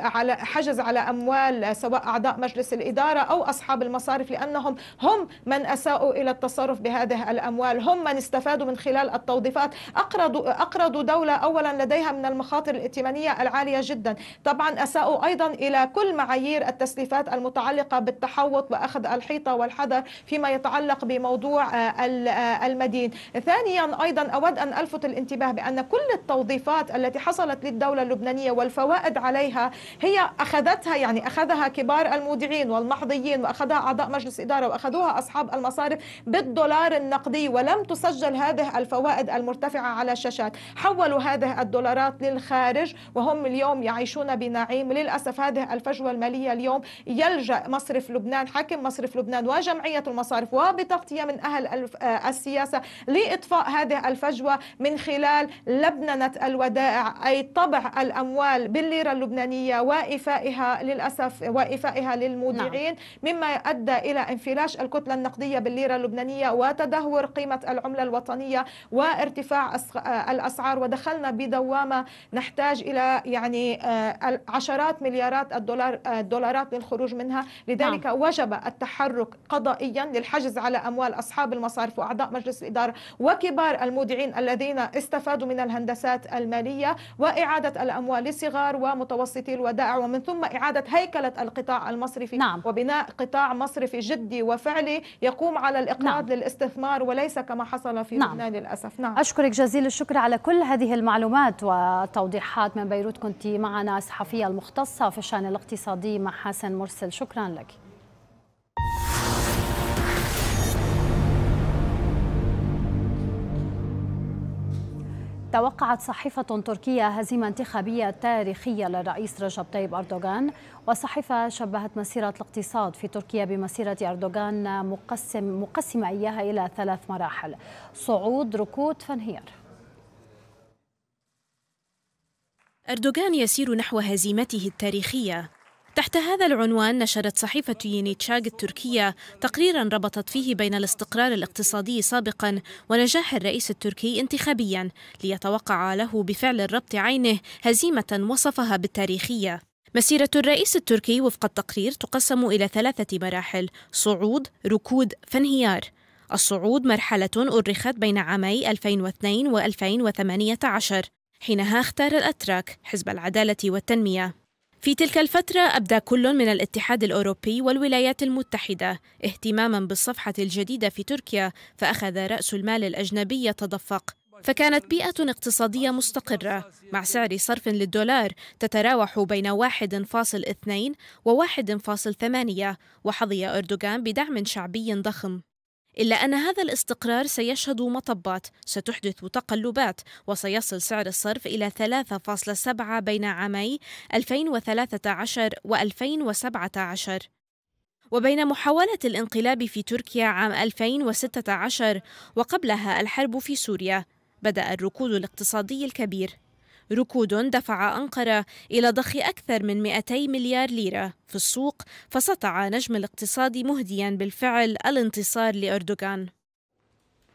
Speaker 7: على على حجز على اموال سواء اعضاء مجلس الاداره او اصحاب المصارف لانهم هم من اساءوا الى التصرف بهذه الاموال، هم من استفادوا من خلال التوظيفات، اقرضوا اقرضوا دوله اولا لديها من المخاطر الائتمانيه العاليه جدا، طبعا اساءوا ايضا الى كل معايير التسليفات المتعلقه بالتحوط واخذ الحيطه والحذر فيما يتعلق بموضوع آه، آه، المدين. ثانيا ايضا اود ان الفت الانتباه بان كل التوظيفات التي حصلت للدوله اللبنانيه والفوائد عليها هي اخذتها يعني اخذها كبار المودعين والمحظيين واخذها اعضاء مجلس اداره واخذوها اصحاب المصارف بالدولار النقدي ولم تسجل هذه الفوائد المرتفعه على الشاشات، حولوا هذه الدولارات للخارج وهم اليوم يعيشون بنعيم، للاسف هذه الفجوه الماليه اليوم يلجا مصرف لبنان حاكم مصرف لبنان وجمعيه المصارف وبتغطيه من اهل آه، السياسه لاطفاء هذه الفجوه من خلال لبننه الودائع اي طبع الاموال بالليره اللبنانيه و وإيفائها للأسف وإيفائها للمودعين نعم. مما أدى إلى انفلاش الكتلة النقدية بالليرة اللبنانية وتدهور قيمة العملة الوطنية وارتفاع آه، الأسعار ودخلنا بدوامة نحتاج إلى يعني آه، عشرات مليارات الدولار الدولارات آه، للخروج منها لذلك نعم. وجب التحرك قضائيا للحجز على أموال أصحاب المصارف وأعضاء مجلس الإدارة وكبار المودعين الذين استفادوا من الهندسات المالية وإعادة الأموال لصغار ومتوسطي الودائع الشائع ومن ثم إعادة هيكلة القطاع المصرفي نعم. وبناء قطاع مصرفي جدي وفعلي يقوم على الإقراض نعم. للاستثمار وليس كما حصل في نعم. لبنان للأسف
Speaker 1: نعم. أشكرك جزيل الشكر على كل هذه المعلومات والتوضيحات من بيروت كنت معنا صحفية المختصة في الشأن الاقتصادي مع حسن مرسل شكرا لك توقعت صحيفة تركية هزيمة انتخابية تاريخية للرئيس رجب طيب أردوغان والصحيفة شبهت مسيرة الاقتصاد في تركيا بمسيرة أردوغان مقسم مقسمة إياها إلى ثلاث مراحل صعود ركود فانهيار
Speaker 8: أردوغان يسير نحو هزيمته التاريخية تحت هذا العنوان نشرت صحيفة تشاغ التركية تقريرا ربطت فيه بين الاستقرار الاقتصادي سابقا ونجاح الرئيس التركي انتخابيا ليتوقع له بفعل الربط عينه هزيمة وصفها بالتاريخية مسيرة الرئيس التركي وفق التقرير تقسم إلى ثلاثة مراحل صعود، ركود، فانهيار الصعود مرحلة أرخت بين عامي 2002 و 2018 حينها اختار الأتراك حزب العدالة والتنمية في تلك الفترة أبدى كل من الاتحاد الأوروبي والولايات المتحدة اهتماما بالصفحة الجديدة في تركيا فأخذ رأس المال الأجنبي يتدفق فكانت بيئة اقتصادية مستقرة مع سعر صرف للدولار تتراوح بين 1.2 و 1.8 وحظي أردوغان بدعم شعبي ضخم إلا أن هذا الاستقرار سيشهد مطبات ستحدث تقلبات وسيصل سعر الصرف إلى 3.7 بين عامي 2013 و 2017 وبين محاولة الانقلاب في تركيا عام 2016 وقبلها الحرب في سوريا بدأ الركود الاقتصادي الكبير ركود دفع أنقرة إلى ضخ أكثر من 200 مليار ليرة في السوق فسطع نجم الاقتصاد مهديا بالفعل الانتصار لأردوغان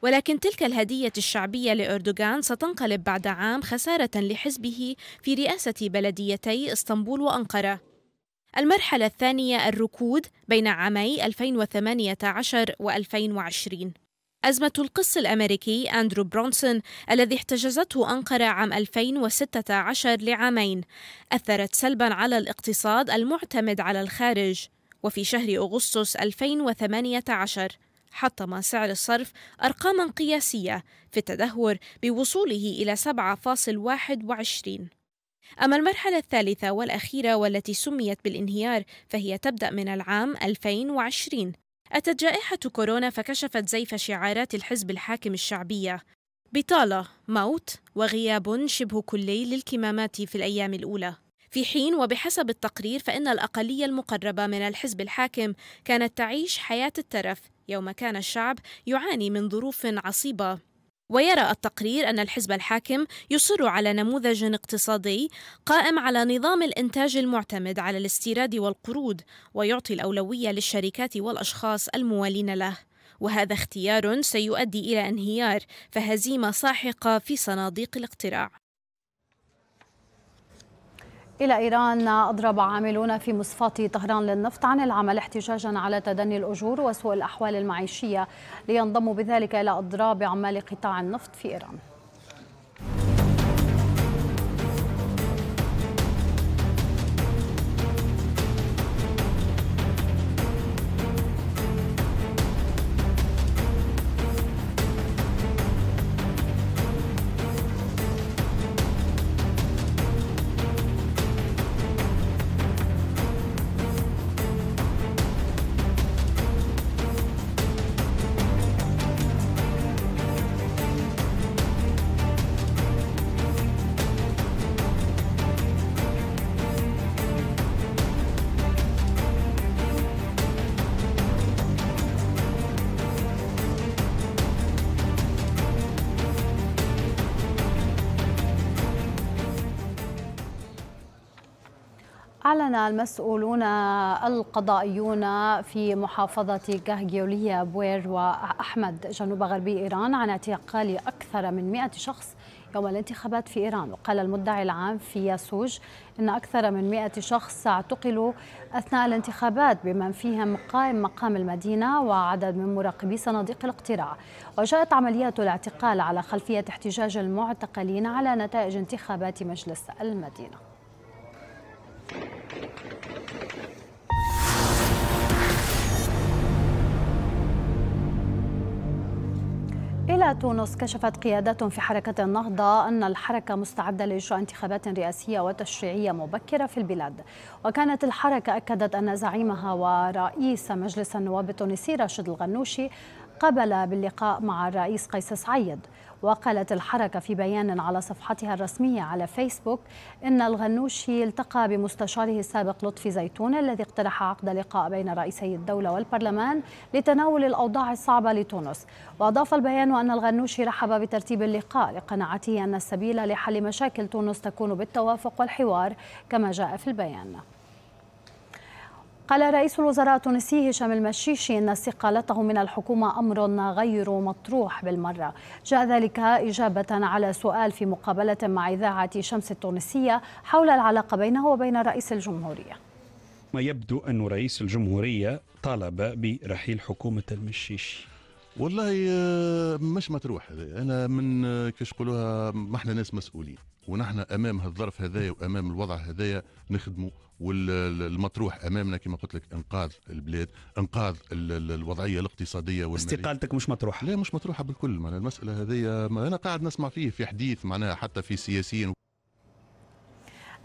Speaker 8: ولكن تلك الهدية الشعبية لأردوغان ستنقلب بعد عام خسارة لحزبه في رئاسة بلديتي اسطنبول وأنقرة المرحلة الثانية الركود بين عامي 2018 و 2020 أزمة القس الأمريكي أندرو برونسون الذي احتجزته أنقرة عام 2016 لعامين أثرت سلبا على الاقتصاد المعتمد على الخارج وفي شهر أغسطس 2018 حطم سعر الصرف أرقاما قياسية في التدهور بوصوله إلى 7.21 أما المرحلة الثالثة والأخيرة والتي سميت بالانهيار فهي تبدأ من العام 2020 أتت جائحة كورونا فكشفت زيف شعارات الحزب الحاكم الشعبية بطالة، موت، وغياب شبه كلي للكمامات في الأيام الأولى في حين وبحسب التقرير فإن الأقلية المقربة من الحزب الحاكم كانت تعيش حياة الترف يوم كان الشعب يعاني من ظروف عصيبة ويرى التقرير أن الحزب الحاكم يصر على نموذج اقتصادي قائم على نظام الإنتاج المعتمد على الاستيراد والقروض ويعطي الأولوية للشركات والأشخاص الموالين له وهذا اختيار سيؤدي إلى انهيار فهزيمة ساحقة في صناديق الاقتراع
Speaker 1: إلى إيران أضرب عاملون في مصفاة طهران للنفط عن العمل احتجاجا على تدني الأجور وسوء الأحوال المعيشية لينضموا بذلك إلى أضراب عمال قطاع النفط في إيران أعلن المسؤولون القضائيون في محافظة كهجيولية بوير وأحمد جنوب غربي إيران عن اعتقال أكثر من 100 شخص يوم الانتخابات في إيران وقال المدعي العام في ياسوج إن أكثر من 100 شخص اعتقلوا أثناء الانتخابات بمن فيهم قائم مقام المدينة وعدد من مراقبي صناديق الاقتراع وجاءت عمليات الاعتقال على خلفية احتجاج المعتقلين على نتائج انتخابات مجلس المدينة إلى تونس كشفت قيادات في حركة النهضة أن الحركة مستعدة لإجراء انتخابات رئاسية وتشريعية مبكرة في البلاد وكانت الحركة أكدت أن زعيمها ورئيس مجلس النواب التونسي راشد الغنوشي قبل باللقاء مع الرئيس قيس سعيد وقالت الحركة في بيان على صفحتها الرسمية على فيسبوك إن الغنوشي التقى بمستشاره السابق لطفي زيتون الذي اقترح عقد لقاء بين رئيسي الدولة والبرلمان لتناول الأوضاع الصعبة لتونس وأضاف البيان أن الغنوشي رحب بترتيب اللقاء لقناعته أن السبيل لحل مشاكل تونس تكون بالتوافق والحوار كما جاء في البيان قال رئيس الوزراء التونسي هشام المشيشي ان استقالته من الحكومه امر غير مطروح بالمره، جاء ذلك اجابه على سؤال في مقابله مع اذاعه شمس التونسيه حول العلاقه بينه وبين رئيس الجمهوريه.
Speaker 4: ما يبدو أن رئيس
Speaker 5: الجمهورية طالب برحيل حكومة المشيشي والله آه، مش مطروح هذا انا من آه، كيش يقولوها ما احنا ناس مسؤولين ونحن امام هالظرف هذايا وامام الوضع هذايا نخدمه والمطروح امامنا كما قلت لك انقاذ البلاد انقاذ الوضعيه الاقتصاديه والمالية. استقالتك مش مطروحه لا مش مطروحه بالكل معناها المساله هذه انا قاعد نسمع فيه في حديث معناها حتى في سياسيين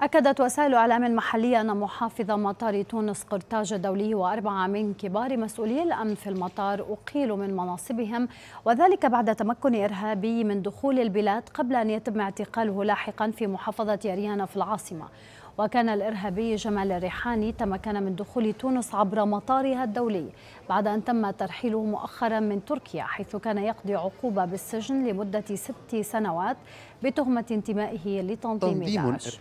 Speaker 1: أكدت وسائل الإعلام المحلية أن محافظ مطار تونس قرطاج الدولي وأربعة من كبار مسؤولي الأمن في المطار أقيلوا من مناصبهم وذلك بعد تمكن إرهابي من دخول البلاد قبل أن يتم اعتقاله لاحقا في محافظة أريانا في العاصمة وكان الإرهابي جمال الريحاني تمكن من دخول تونس عبر مطارها الدولي بعد أن تم ترحيله مؤخرا من تركيا حيث كان يقضي عقوبة بالسجن لمدة ست سنوات بتهمة انتمائه لتنظيم داعش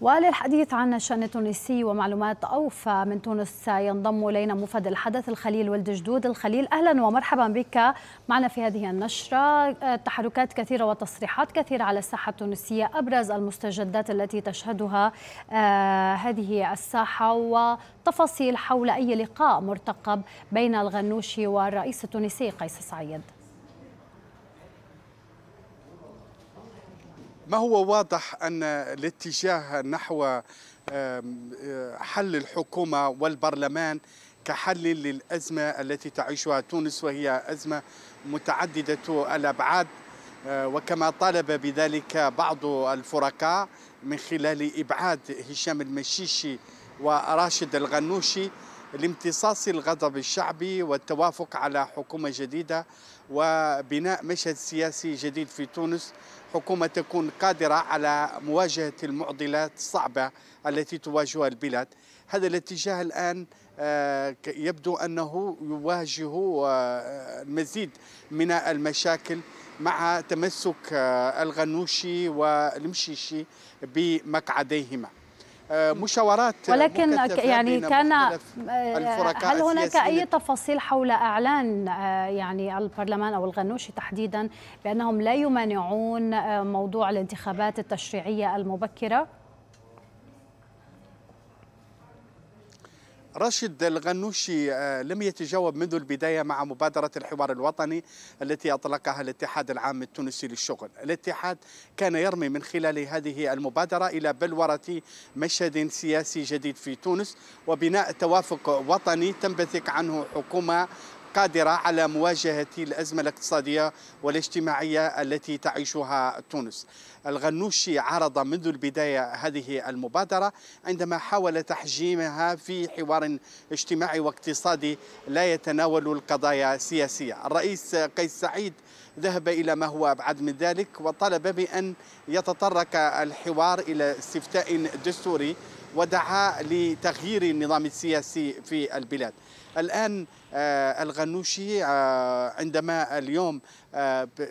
Speaker 1: وللحديث عن الشأن التونسي ومعلومات أوفى من تونس ينضم إلينا موفد الحدث الخليل ولد جدود الخليل أهلا ومرحبا بك معنا في هذه النشرة آه، تحركات كثيرة وتصريحات كثيرة على الساحة التونسية أبرز المستجدات التي تشهدها آه، هذه الساحة وتفاصيل حول أي لقاء مرتقب بين الغنوشي والرئيس التونسي قيس سعيد
Speaker 9: ما هو واضح أن الاتجاه نحو آه، حل الحكومة والبرلمان كحل للأزمة التي تعيشها تونس وهي أزمة متعددة الأبعاد آه، وكما طالب بذلك بعض الفرقاء من خلال إبعاد هشام المشيشي وراشد الغنوشي لامتصاص الغضب الشعبي والتوافق على حكومة جديدة وبناء مشهد سياسي جديد في تونس حكومة تكون قادرة على مواجهة المعضلات الصعبة التي تواجهها البلاد هذا الاتجاه الآن آه، يبدو أنه يواجه آه، المزيد من المشاكل مع تمسك آه، الغنوشي والمشيشي بمقعديهما آه، مشاورات ولكن يعني كان
Speaker 1: هل هناك اي تفاصيل حول اعلان آه، يعني البرلمان او الغنوشي تحديدا بانهم لا يمانعون آه، موضوع الانتخابات التشريعيه المبكره
Speaker 9: راشد الغنوشي آه، لم يتجاوب منذ البداية مع مبادرة الحوار الوطني التي أطلقها الاتحاد العام التونسي للشغل الاتحاد كان يرمي من خلال هذه المبادرة إلى بلورة مشهد سياسي جديد في تونس وبناء توافق وطني تنبثق عنه حكومة قادرة على مواجهة الأزمة الاقتصادية والاجتماعية التي تعيشها تونس الغنوشي عرض منذ البداية هذه المبادرة عندما حاول تحجيمها في حوار اجتماعي واقتصادي لا يتناول القضايا السياسية الرئيس قيس سعيد ذهب إلى ما هو أبعد من ذلك وطلب بأن يتطرق الحوار إلى استفتاء دستوري ودعا لتغيير النظام السياسي في البلاد الآن آه، الغنوشي آه، عندما اليوم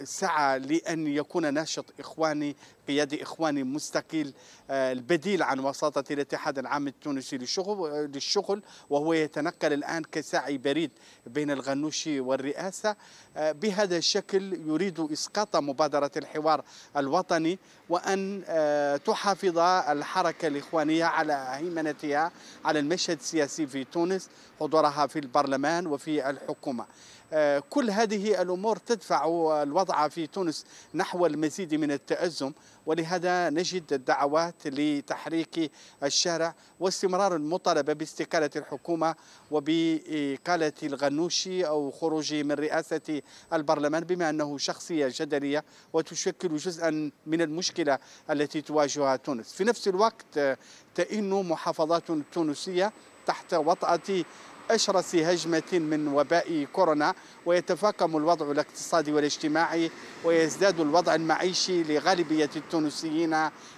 Speaker 9: سعى لأن يكون ناشط إخواني قيادي إخواني مستقل آه، البديل عن وساطة الاتحاد العام التونسي للشغل, للشغل وهو يتنقل الآن كساعي بريد بين الغنوشي والرئاسة آه، بهذا الشكل يريد إسقاط مبادرة الحوار الوطني وأن آه، تحافظ الحركة الإخوانية على هيمنتها على المشهد السياسي في تونس حضورها في البرلمان وفي الحكومة آه، كل هذه الأمور تدفع الوضع في تونس نحو المزيد من التأزم ولهذا نجد الدعوات لتحريك الشارع واستمرار المطالبة باستقالة الحكومة وبإقالة الغنوشي أو خروجه من رئاسة البرلمان بما أنه شخصية جدلية وتشكل جزءا من المشكلة التي تواجهها تونس في نفس الوقت آه، تئن محافظات تونسية تحت وطأة أشرس هجمة من وباء كورونا ويتفاقم الوضع الاقتصادي والاجتماعي ويزداد الوضع المعيشي لغالبية التونسيين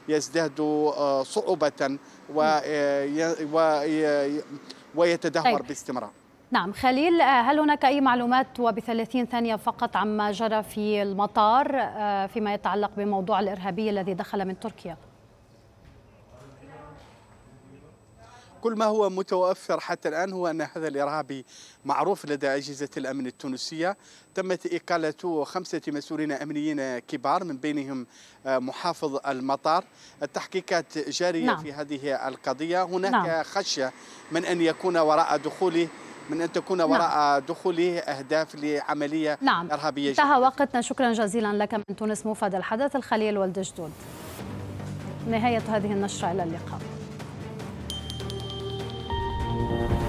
Speaker 9: يزداد آه، صعوبة آه، ويتدهور طيب. باستمرار
Speaker 1: نعم خليل آه، هل هناك أي معلومات وبثلاثين ثانية فقط عما جرى في المطار فيما يتعلق بموضوع الإرهابي الذي دخل من تركيا؟
Speaker 9: كل ما هو متوفر حتى الآن هو أن هذا الإرهابي معروف لدى أجهزة الأمن التونسية تمت إقالة خمسة مسؤولين أمنيين كبار من بينهم آه، محافظ المطار التحقيقات جارية نعم. في هذه القضية هناك نعم. خشية من أن يكون وراء دخوله من أن تكون نعم. وراء نعم. دخوله أهداف لعملية نعم. إرهابية انتهى
Speaker 1: وقتنا شكرا جزيلا لك من تونس موفد الحدث الخليل والدجدود نهاية هذه النشرة إلى اللقاء Thank you.